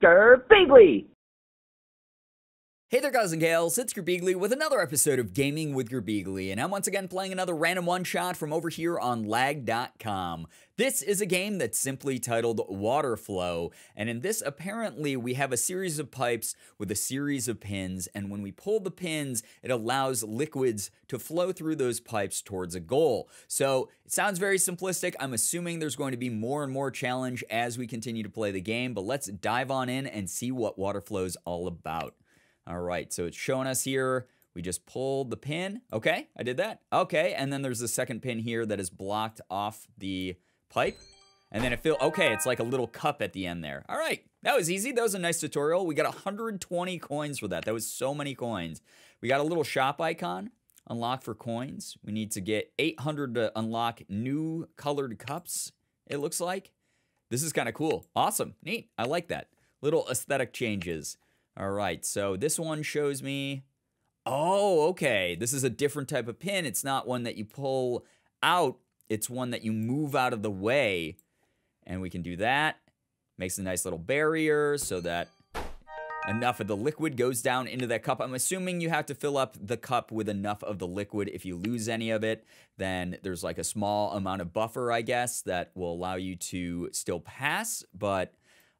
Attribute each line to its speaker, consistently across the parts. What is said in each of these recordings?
Speaker 1: Sir Bigley. Hey there guys and gals, it's Gerbeagly with another episode of Gaming with Gerbeagly, and I'm once again playing another random one-shot from over here on lag.com. This is a game that's simply titled Water Flow, and in this apparently we have a series of pipes with a series of pins, and when we pull the pins, it allows liquids to flow through those pipes towards a goal. So it sounds very simplistic. I'm assuming there's going to be more and more challenge as we continue to play the game, but let's dive on in and see what Water Flow is all about. All right, so it's showing us here. We just pulled the pin. Okay, I did that. Okay, and then there's the second pin here that is blocked off the pipe. And then it feels, okay, it's like a little cup at the end there. All right, that was easy. That was a nice tutorial. We got 120 coins for that. That was so many coins. We got a little shop icon, unlock for coins. We need to get 800 to unlock new colored cups, it looks like. This is kind of cool. Awesome, neat, I like that. Little aesthetic changes. All right, so this one shows me, oh, okay, this is a different type of pin. It's not one that you pull out, it's one that you move out of the way. And we can do that. Makes a nice little barrier so that enough of the liquid goes down into that cup. I'm assuming you have to fill up the cup with enough of the liquid. If you lose any of it, then there's like a small amount of buffer, I guess, that will allow you to still pass, but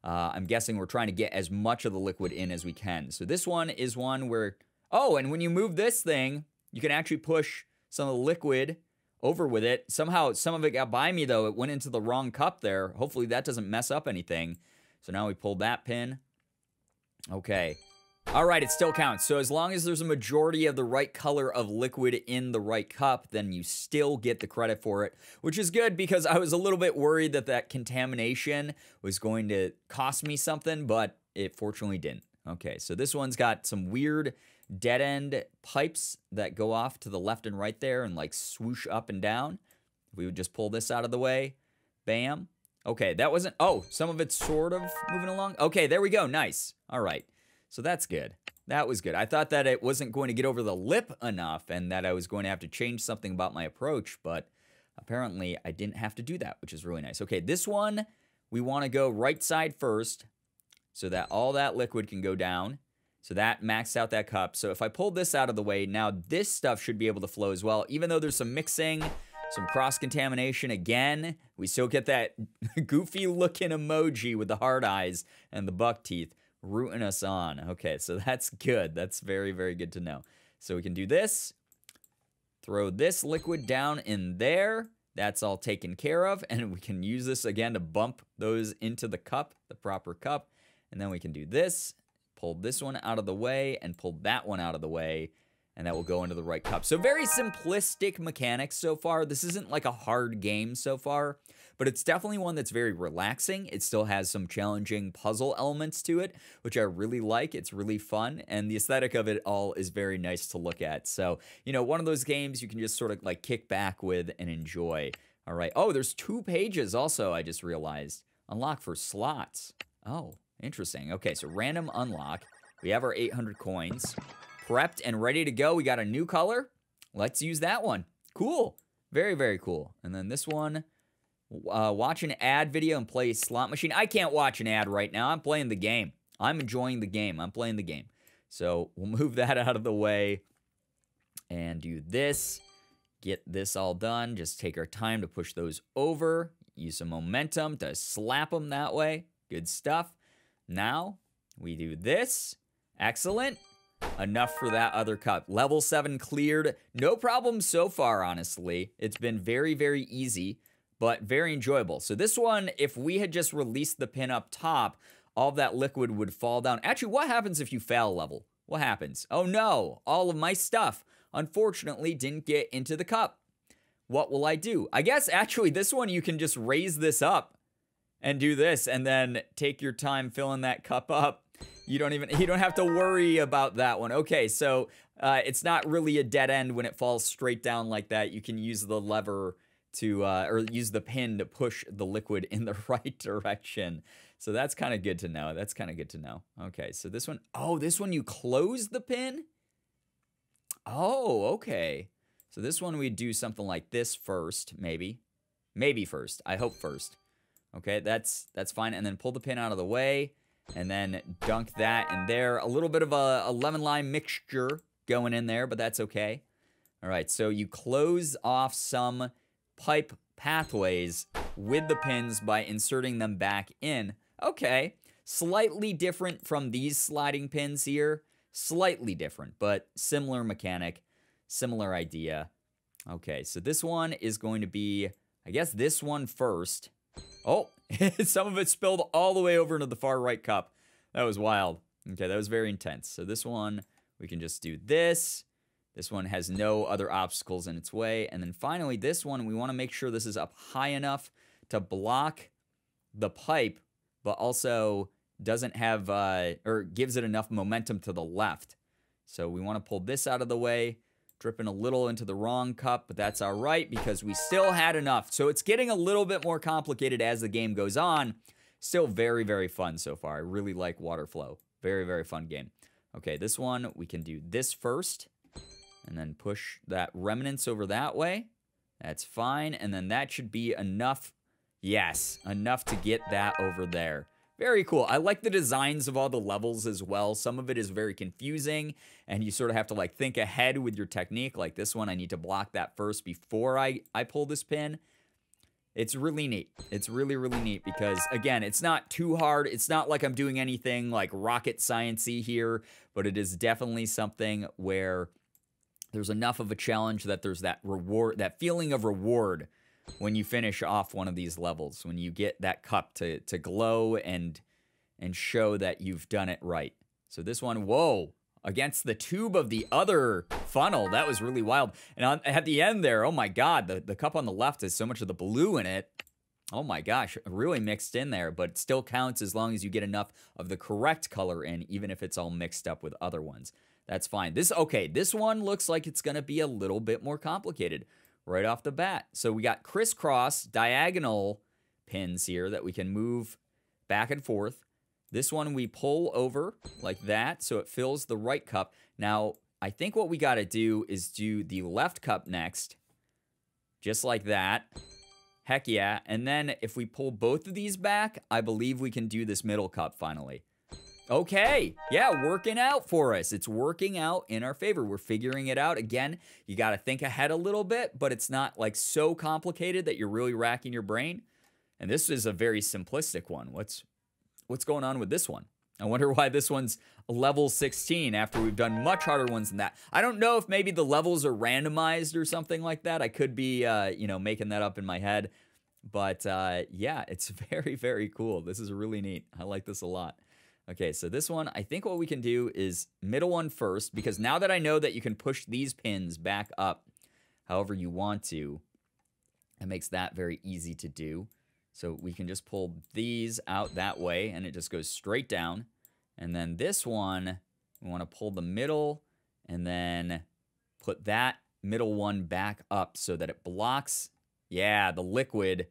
Speaker 1: uh, I'm guessing we're trying to get as much of the liquid in as we can. So this one is one where, oh, and when you move this thing, you can actually push some of the liquid over with it. Somehow, some of it got by me though. It went into the wrong cup there. Hopefully that doesn't mess up anything. So now we pulled that pin. Okay. All right, it still counts. So as long as there's a majority of the right color of liquid in the right cup, then you still get the credit for it, which is good because I was a little bit worried that that contamination was going to cost me something, but it fortunately didn't. Okay, so this one's got some weird dead end pipes that go off to the left and right there and like swoosh up and down. If we would just pull this out of the way, bam. Okay, that wasn't, oh, some of it's sort of moving along. Okay, there we go, nice. All right. So that's good. That was good. I thought that it wasn't going to get over the lip enough and that I was going to have to change something about my approach, but apparently I didn't have to do that, which is really nice. Okay, this one, we want to go right side first so that all that liquid can go down. So that maxed out that cup. So if I pull this out of the way, now this stuff should be able to flow as well. Even though there's some mixing, some cross-contamination again, we still get that goofy looking emoji with the hard eyes and the buck teeth rooting us on. Okay, so that's good. That's very, very good to know. So we can do this, throw this liquid down in there. That's all taken care of. And we can use this again to bump those into the cup, the proper cup. And then we can do this, pull this one out of the way and pull that one out of the way and that will go into the right cup. So very simplistic mechanics so far. This isn't like a hard game so far, but it's definitely one that's very relaxing. It still has some challenging puzzle elements to it, which I really like. It's really fun, and the aesthetic of it all is very nice to look at. So, you know, one of those games you can just sort of like kick back with and enjoy. All right. Oh, there's two pages also, I just realized. Unlock for slots. Oh, interesting. Okay, so random unlock. We have our 800 coins prepped and ready to go. We got a new color. Let's use that one. Cool. Very, very cool. And then this one, uh, watch an ad video and play slot machine. I can't watch an ad right now. I'm playing the game. I'm enjoying the game. I'm playing the game. So we'll move that out of the way and do this. Get this all done. Just take our time to push those over. Use some momentum to slap them that way. Good stuff. Now we do this. Excellent enough for that other cup. Level 7 cleared. No problem so far, honestly. It's been very, very easy, but very enjoyable. So this one, if we had just released the pin up top, all of that liquid would fall down. Actually, what happens if you fail level? What happens? Oh no, all of my stuff, unfortunately, didn't get into the cup. What will I do? I guess, actually, this one, you can just raise this up and do this and then take your time filling that cup up you don't even, you don't have to worry about that one. Okay, so uh, it's not really a dead end when it falls straight down like that. You can use the lever to, uh, or use the pin to push the liquid in the right direction. So that's kind of good to know. That's kind of good to know. Okay, so this one, oh, this one you close the pin? Oh, okay. So this one we do something like this first, maybe. Maybe first. I hope first. Okay, that's that's fine. And then pull the pin out of the way. And then dunk that in there. A little bit of a, a lemon lime mixture going in there, but that's okay. All right, so you close off some pipe pathways with the pins by inserting them back in. Okay, slightly different from these sliding pins here. Slightly different, but similar mechanic, similar idea. Okay, so this one is going to be, I guess this one first. Oh, Some of it spilled all the way over into the far right cup. That was wild. Okay, that was very intense. So this one, we can just do this. This one has no other obstacles in its way. And then finally, this one, we want to make sure this is up high enough to block the pipe, but also doesn't have, uh, or gives it enough momentum to the left. So we want to pull this out of the way. Dripping a little into the wrong cup, but that's all right because we still had enough. So it's getting a little bit more complicated as the game goes on. Still very, very fun so far. I really like water flow. Very, very fun game. Okay, this one, we can do this first and then push that remnants over that way. That's fine. And then that should be enough. Yes, enough to get that over there. Very cool. I like the designs of all the levels as well. Some of it is very confusing and you sort of have to like think ahead with your technique. Like this one, I need to block that first before I, I pull this pin. It's really neat. It's really, really neat because again, it's not too hard. It's not like I'm doing anything like rocket sciencey here, but it is definitely something where there's enough of a challenge that there's that reward, that feeling of reward when you finish off one of these levels, when you get that cup to, to glow and and show that you've done it right. So this one, whoa, against the tube of the other funnel. That was really wild. And on, at the end there, oh my God, the, the cup on the left has so much of the blue in it. Oh my gosh, really mixed in there, but still counts as long as you get enough of the correct color in, even if it's all mixed up with other ones. That's fine. This, okay, this one looks like it's gonna be a little bit more complicated right off the bat. So we got crisscross diagonal pins here that we can move back and forth. This one we pull over like that so it fills the right cup. Now, I think what we got to do is do the left cup next, just like that. Heck yeah. And then if we pull both of these back, I believe we can do this middle cup finally. Okay. Yeah, working out for us. It's working out in our favor. We're figuring it out. Again, you got to think ahead a little bit, but it's not like so complicated that you're really racking your brain. And this is a very simplistic one. What's what's going on with this one? I wonder why this one's level 16 after we've done much harder ones than that. I don't know if maybe the levels are randomized or something like that. I could be, uh, you know, making that up in my head. But uh, yeah, it's very, very cool. This is really neat. I like this a lot. Okay, so this one, I think what we can do is middle one first, because now that I know that you can push these pins back up however you want to, it makes that very easy to do. So we can just pull these out that way, and it just goes straight down. And then this one, we want to pull the middle, and then put that middle one back up so that it blocks, yeah, the liquid,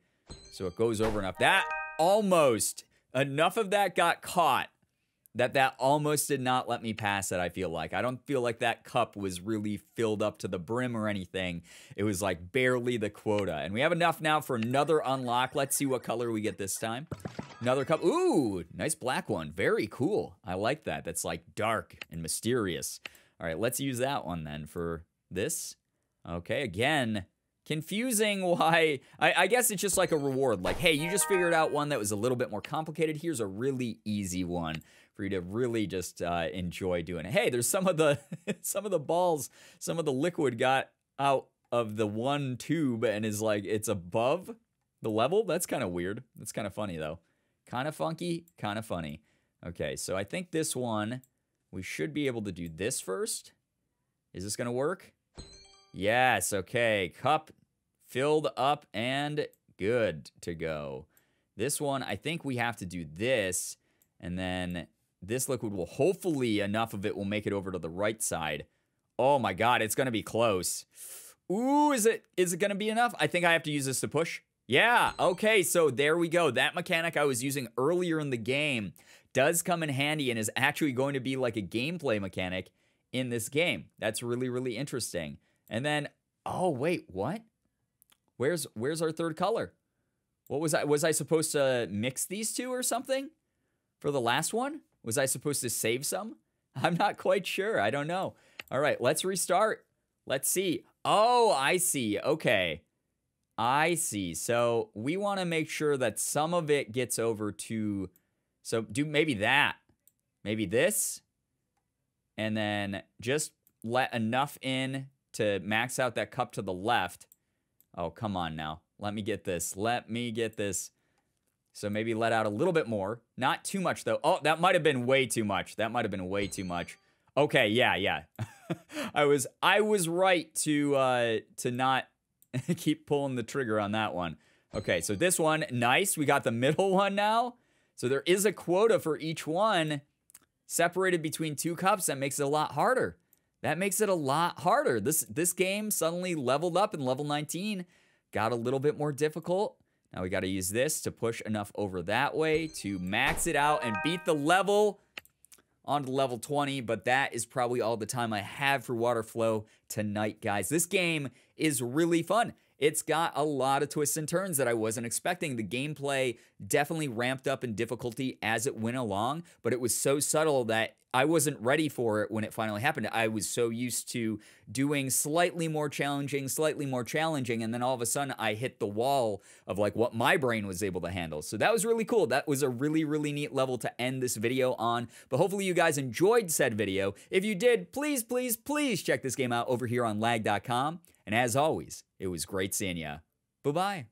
Speaker 1: so it goes over enough. That almost, enough of that got caught that that almost did not let me pass it i feel like i don't feel like that cup was really filled up to the brim or anything it was like barely the quota and we have enough now for another unlock let's see what color we get this time another cup ooh nice black one very cool i like that that's like dark and mysterious all right let's use that one then for this okay again confusing why I, I, guess it's just like a reward like hey you just figured out one that was a little bit more complicated here's a really easy one for you to really just uh, enjoy doing it. Hey, there's some of the some of the balls, some of the liquid got out of the one tube and is like it's above the level. That's kind of weird. That's kind of funny though. Kind of funky, kind of funny. Okay, so I think this one we should be able to do this first. Is this gonna work? Yes, okay. Cup filled up and good to go. This one, I think we have to do this and then this liquid will hopefully enough of it will make it over to the right side. Oh my god, it's going to be close. Ooh, is it is it going to be enough? I think I have to use this to push. Yeah, okay, so there we go. That mechanic I was using earlier in the game does come in handy and is actually going to be like a gameplay mechanic in this game. That's really, really interesting. And then, oh wait, what? Where's where's our third color? What was I was I supposed to mix these two or something for the last one? Was I supposed to save some? I'm not quite sure. I don't know. All right, let's restart. Let's see. Oh, I see. Okay. I see. So we want to make sure that some of it gets over to, so do maybe that, maybe this, and then just let enough in to max out that cup to the left. Oh, come on now. Let me get this. Let me get this. So maybe let out a little bit more. Not too much, though. Oh, that might have been way too much. That might have been way too much. Okay, yeah, yeah. I was I was right to uh, to not keep pulling the trigger on that one. Okay, so this one, nice. We got the middle one now. So there is a quota for each one separated between two cups. That makes it a lot harder. That makes it a lot harder. This this game suddenly leveled up in level 19, got a little bit more difficult. Now we got to use this to push enough over that way to max it out and beat the level on to level 20, but that is probably all the time I have for water flow tonight, guys. This game is really fun. It's got a lot of twists and turns that I wasn't expecting. The gameplay definitely ramped up in difficulty as it went along, but it was so subtle that I wasn't ready for it when it finally happened. I was so used to doing slightly more challenging, slightly more challenging, and then all of a sudden I hit the wall of like what my brain was able to handle. So that was really cool. That was a really, really neat level to end this video on. But hopefully you guys enjoyed said video. If you did, please, please, please check this game out over here on lag.com. And as always, it was great seeing ya. Bye bye.